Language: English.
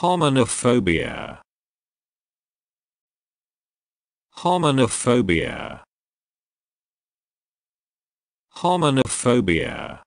Hominophobia. Hominophobia. Hominophobia.